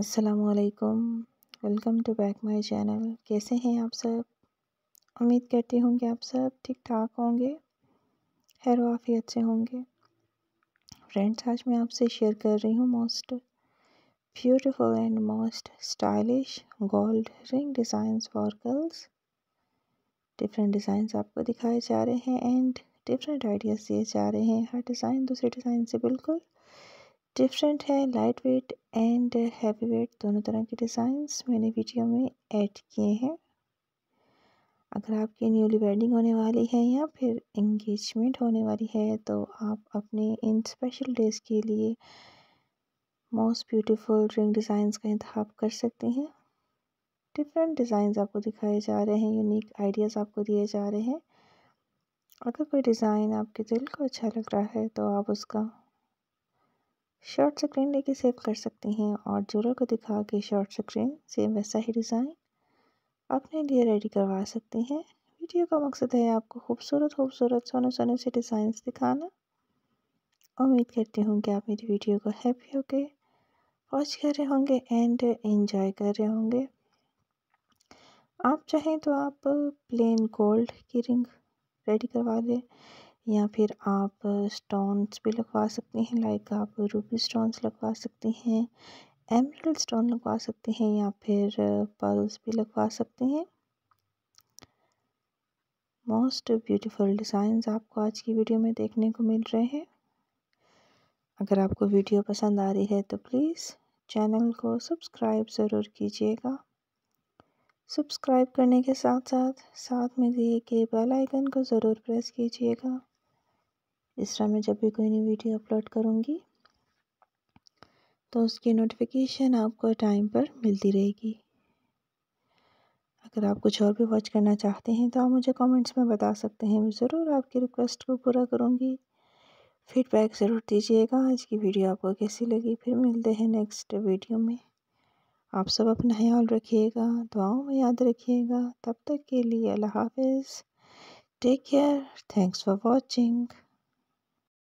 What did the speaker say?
असलकम welcome to back my channel कैसे हैं आप सब उम्मीद करती हूँ कि आप सब ठीक ठाक होंगे खैर वाफ़ी अच्छे होंगे फ्रेंड्स आज मैं आपसे शेयर कर रही हूँ most beautiful and most stylish gold ring designs for girls different designs आपको दिखाए जा रहे हैं एंड डिफरेंट आइडियाज़ दिए जा रहे हैं हर डिज़ाइन दूसरे डिज़ाइन से बिल्कुल डिफरेंट है light weight and heavy weight दोनों तरह के डिज़ाइंस मैंने वीडियो में ऐड किए हैं अगर आपकी न्यूली वेडिंग होने वाली है या फिर इंगेजमेंट होने वाली है तो आप अपने इन स्पेशल डेज़ के लिए मोस्ट ब्यूटीफुल रिंग डिज़ाइंस का इंतब कर सकते हैं डिफरेंट डिज़ाइंस आपको दिखाए जा रहे हैं यूनिक आइडियाज़ आपको दिए जा रहे हैं अगर कोई डिज़ाइन आपके दिल को अच्छा लग रहा है तो आप उसका शॉर्ट स्क्रीन लेके सेव कर सकते हैं और जोरों को दिखा के शॉर्ट स्क्रीन सेम वैसा ही डिज़ाइन अपने लिए रेडी करवा सकते हैं वीडियो का मकसद है आपको खूबसूरत खूबसूरत सोने सोने से डिज़ाइंस दिखाना उम्मीद करती हूँ कि आप मेरी वीडियो को हैप्पी होके वॉच कर रहे होंगे एंड एंजॉय कर रहे होंगे आप चाहें तो आप प्लेन गोल्ड की रिंग रेडी करवा लें या फिर आप स्टोन्स भी लगवा सकते हैं लाइक आप रूबी स्टोन्स लगवा सकते हैं एमरल स्टोन लगवा सकते हैं या फिर पर्ल्स भी लगवा सकते हैं मोस्ट ब्यूटीफुल डिज़ाइन आपको आज की वीडियो में देखने को मिल रहे हैं अगर आपको वीडियो पसंद आ रही है तो प्लीज़ चैनल को सब्सक्राइब ज़रूर कीजिएगा सब्सक्राइब करने के साथ साथ साथ में दिए गए बेल आइकन को ज़रूर प्रेस कीजिएगा इंस्टा में जब भी कोई नई वीडियो अपलोड करूँगी तो उसकी नोटिफिकेशन आपको टाइम पर मिलती रहेगी अगर आप कुछ और भी वॉच करना चाहते हैं तो आप मुझे कमेंट्स में बता सकते हैं मैं ज़रूर आपकी रिक्वेस्ट को पूरा करूँगी फीडबैक ज़रूर दीजिएगा आज की वीडियो आपको कैसी लगी फिर मिलते हैं नेक्स्ट वीडियो में आप सब अपना ख्याल रखिएगा दुआओं में याद रखिएगा तब तक के लिए अल्लाह हाफिज़ take care thanks for watching